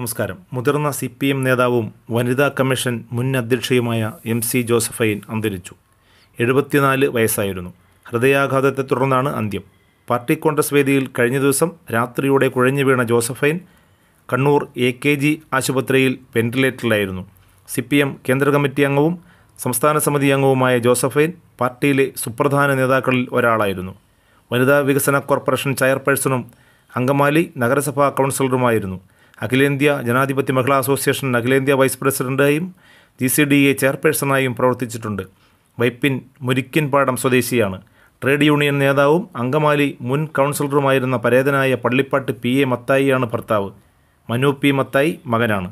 നമസ്കാരം മുതിർന്ന C P M നേതാവും വനിതാ കമ്മീഷൻ മുൻ അധ്യക്ഷയുമായ എം സി ജോസഫൈൻ അന്തരിച്ചു എഴുപത്തിനാല് വയസ്സായിരുന്നു ഹൃദയാഘാതത്തെ തുടർന്നാണ് അന്ത്യം പാർട്ടി കോൺഗ്രസ് വേദിയിൽ കഴിഞ്ഞ ദിവസം രാത്രിയോടെ കുഴഞ്ഞു വീണ Josephine Kannur A K G ആശുപത്രിയിൽ വെന്റിലേറ്ററിലായിരുന്നു സി പി എം കേന്ദ്ര കമ്മിറ്റി അംഗവും സംസ്ഥാന സമിതി അംഗവുമായ ജോസഫൈൻ പാർട്ടിയിലെ സുപ്രധാന നേതാക്കളിൽ ഒരാളായിരുന്നു വനിതാ വികസന കോർപ്പറേഷൻ ചെയർപേഴ്സണും അങ്കമാലി നഗരസഭാ കൗൺസിലറുമായിരുന്നു അഖിലേന്ത്യാ ജനാധിപത്യ മഹിളാ അസോസിയേഷൻ അഖിലേന്ത്യാ വൈസ് പ്രസിഡൻ്റായും ജി സി ഡി എ ചെയർപേഴ്സണായും പ്രവർത്തിച്ചിട്ടുണ്ട് വൈപ്പിൻ മുരിക്കിൻപാടം സ്വദേശിയാണ് ട്രേഡ് യൂണിയൻ നേതാവും അങ്കമാലി മുൻ കൗൺസിലറുമായിരുന്ന പരേതനായ പള്ളിപ്പാട്ട് പി എ മത്തായിയാണ് ഭർത്താവ് മനു പി മത്തായി മകനാണ്